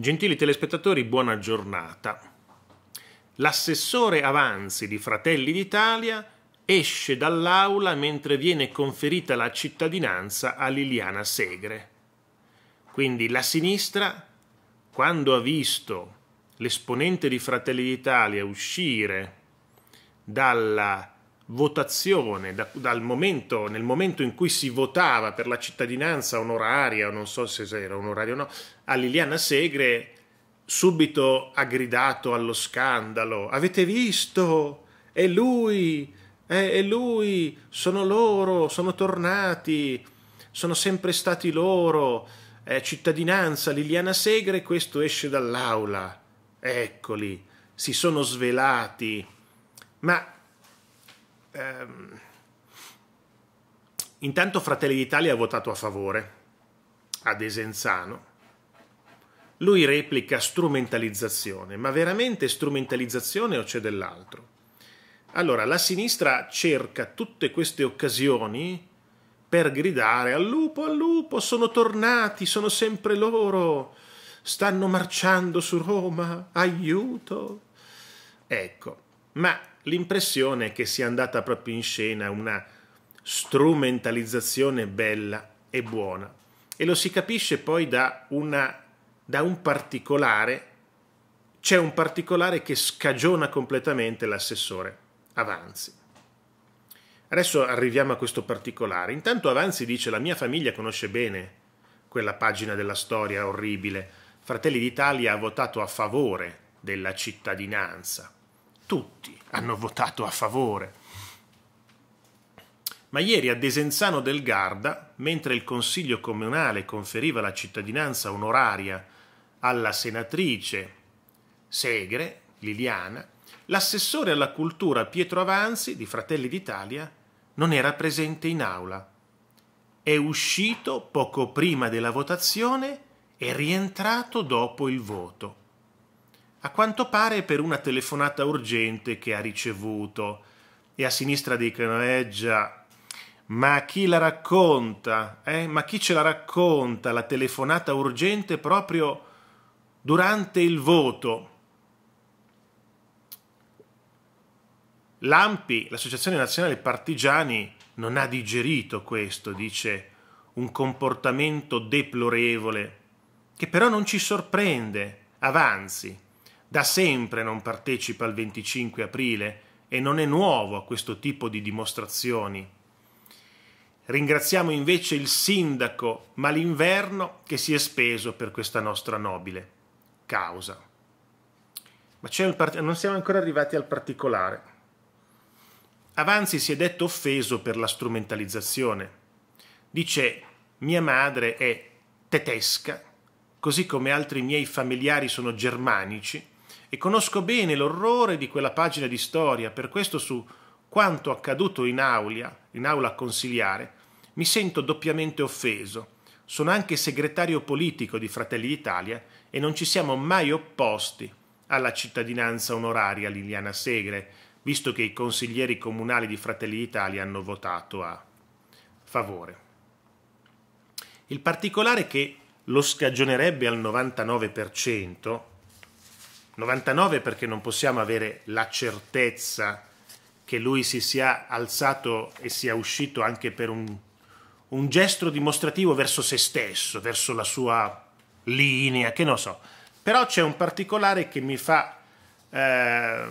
Gentili telespettatori, buona giornata. L'assessore Avanzi di Fratelli d'Italia esce dall'aula mentre viene conferita la cittadinanza a Liliana Segre. Quindi la sinistra, quando ha visto l'esponente di Fratelli d'Italia uscire dalla votazione, da, dal momento, nel momento in cui si votava per la cittadinanza onoraria, non so se era onoraria o no, a Liliana Segre, subito ha gridato allo scandalo, avete visto? È lui, è, eh, è lui, sono loro, sono tornati, sono sempre stati loro, eh, cittadinanza, Liliana Segre, questo esce dall'aula, eccoli, si sono svelati, ma ehm, intanto Fratelli d'Italia ha votato a favore ad Esenzano. Lui replica strumentalizzazione, ma veramente strumentalizzazione o c'è dell'altro? Allora, la sinistra cerca tutte queste occasioni per gridare al lupo, al lupo, sono tornati, sono sempre loro, stanno marciando su Roma, aiuto. Ecco, ma l'impressione che sia andata proprio in scena una strumentalizzazione bella e buona e lo si capisce poi da, una, da un particolare, c'è un particolare che scagiona completamente l'assessore Avanzi. Adesso arriviamo a questo particolare. Intanto Avanzi dice la mia famiglia conosce bene quella pagina della storia orribile. Fratelli d'Italia ha votato a favore della cittadinanza tutti hanno votato a favore. Ma ieri a Desenzano del Garda, mentre il Consiglio Comunale conferiva la cittadinanza onoraria alla senatrice Segre, Liliana, l'assessore alla cultura Pietro Avanzi di Fratelli d'Italia non era presente in aula. È uscito poco prima della votazione e rientrato dopo il voto a quanto pare per una telefonata urgente che ha ricevuto. E a sinistra dicono, eh già, ma chi la racconta? Eh? Ma chi ce la racconta la telefonata urgente proprio durante il voto? L'AMPI, l'Associazione Nazionale Partigiani, non ha digerito questo, dice un comportamento deplorevole, che però non ci sorprende, avanzi da sempre non partecipa al 25 aprile e non è nuovo a questo tipo di dimostrazioni. Ringraziamo invece il sindaco Malinverno che si è speso per questa nostra nobile causa. Ma part- non siamo ancora arrivati al particolare. Avanzi si è detto offeso per la strumentalizzazione. Dice mia madre è tedesca, così come altri miei familiari sono germanici, e conosco bene l'orrore di quella pagina di storia, per questo su quanto accaduto in, aulia, in aula consiliare mi sento doppiamente offeso. Sono anche segretario politico di Fratelli d'Italia e non ci siamo mai opposti alla cittadinanza onoraria Liliana Segre, visto che i consiglieri comunali di Fratelli d'Italia hanno votato a favore. Il particolare che lo scagionerebbe al 99%, 99 perché non possiamo avere la certezza che lui si sia alzato e sia uscito anche per un, un gesto dimostrativo verso se stesso, verso la sua linea, che non so. Però c'è un particolare che mi fa eh,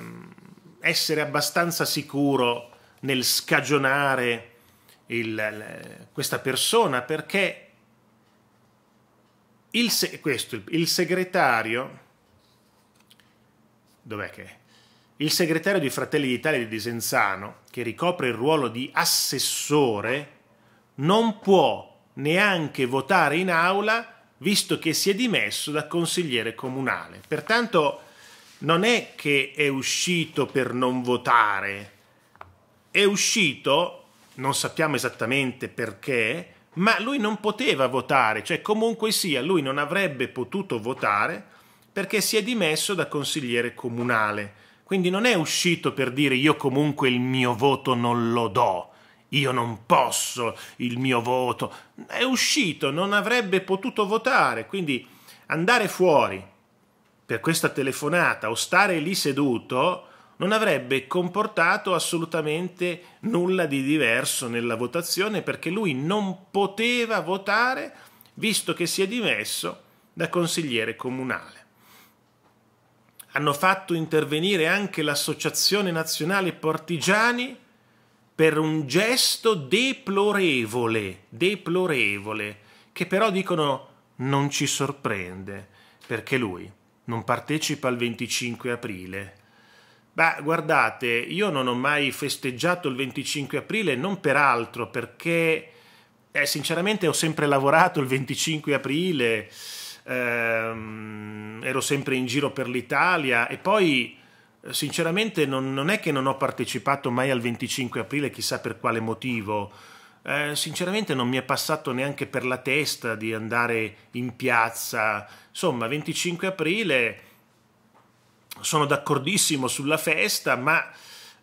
essere abbastanza sicuro nel scagionare il, questa persona perché il, questo, il segretario dov'è che è? Il segretario di Fratelli d'Italia di Desenzano, che ricopre il ruolo di assessore, non può neanche votare in aula visto che si è dimesso da consigliere comunale. Pertanto non è che è uscito per non votare, è uscito, non sappiamo esattamente perché, ma lui non poteva votare, cioè comunque sia, lui non avrebbe potuto votare perché si è dimesso da consigliere comunale. Quindi non è uscito per dire io comunque il mio voto non lo do, io non posso il mio voto. È uscito, non avrebbe potuto votare, quindi andare fuori per questa telefonata o stare lì seduto non avrebbe comportato assolutamente nulla di diverso nella votazione perché lui non poteva votare visto che si è dimesso da consigliere comunale hanno fatto intervenire anche l'Associazione Nazionale Partigiani per un gesto deplorevole, deplorevole, che però dicono non ci sorprende, perché lui non partecipa al 25 aprile. Beh, guardate, io non ho mai festeggiato il 25 aprile, non per altro, perché eh, sinceramente ho sempre lavorato il 25 aprile ehm, ero sempre in giro per l'Italia e poi eh, sinceramente non, non, è che non ho partecipato mai al 25 aprile chissà per quale motivo. Eh, sinceramente non mi è passato neanche per la testa di andare in piazza. Insomma, 25 aprile sono d'accordissimo sulla festa, ma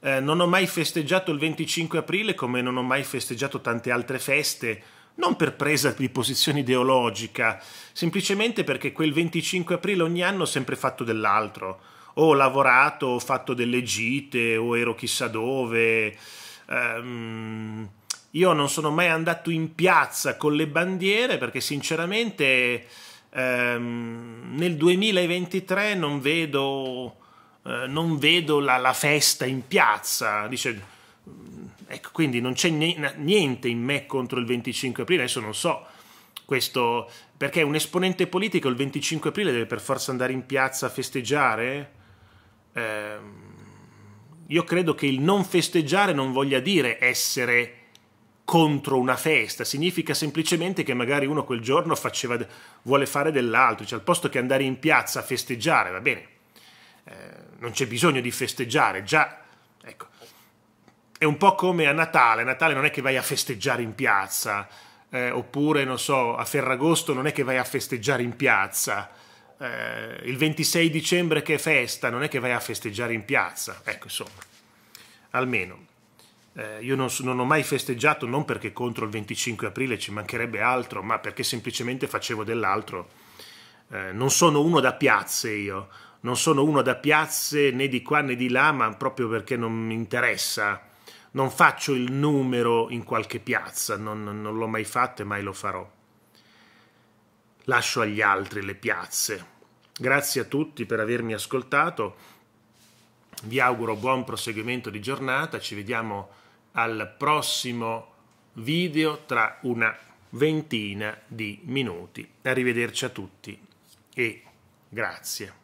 eh, non ho mai festeggiato il 25 aprile come non ho mai festeggiato tante altre feste non per presa di posizione ideologica, semplicemente perché quel 25 aprile ogni anno ho sempre fatto dell'altro. Ho lavorato, ho fatto delle gite, o ero chissà dove. Um, io non sono mai andato in piazza con le bandiere perché sinceramente um, nel 2023 non vedo, uh, non vedo la, la festa in piazza. Dice, Ecco, quindi non c'è niente in me contro il 25 aprile, adesso non so questo, perché un esponente politico il 25 aprile deve per forza andare in piazza a festeggiare? Eh, io credo che il non festeggiare non voglia dire essere contro una festa, significa semplicemente che magari uno quel giorno faceva, vuole fare dell'altro, cioè al posto che andare in piazza a festeggiare, va bene, eh, non c'è bisogno di festeggiare, già è un po' come a Natale, a Natale non è che vai a festeggiare in piazza, eh, oppure non so, a Ferragosto non è che vai a festeggiare in piazza, eh, il 26 dicembre che è festa non è che vai a festeggiare in piazza, ecco insomma, almeno. Eh, io non, non, ho mai festeggiato non perché contro il 25 aprile ci mancherebbe altro, ma perché semplicemente facevo dell'altro. Eh, non sono uno da piazze io, non sono uno da piazze né di qua né di là, ma proprio perché non mi interessa non faccio il numero in qualche piazza, non, non l'ho mai fatto e mai lo farò. Lascio agli altri le piazze. Grazie a tutti per avermi ascoltato. Vi auguro buon proseguimento di giornata, ci vediamo al prossimo video tra una ventina di minuti. Arrivederci a tutti e grazie.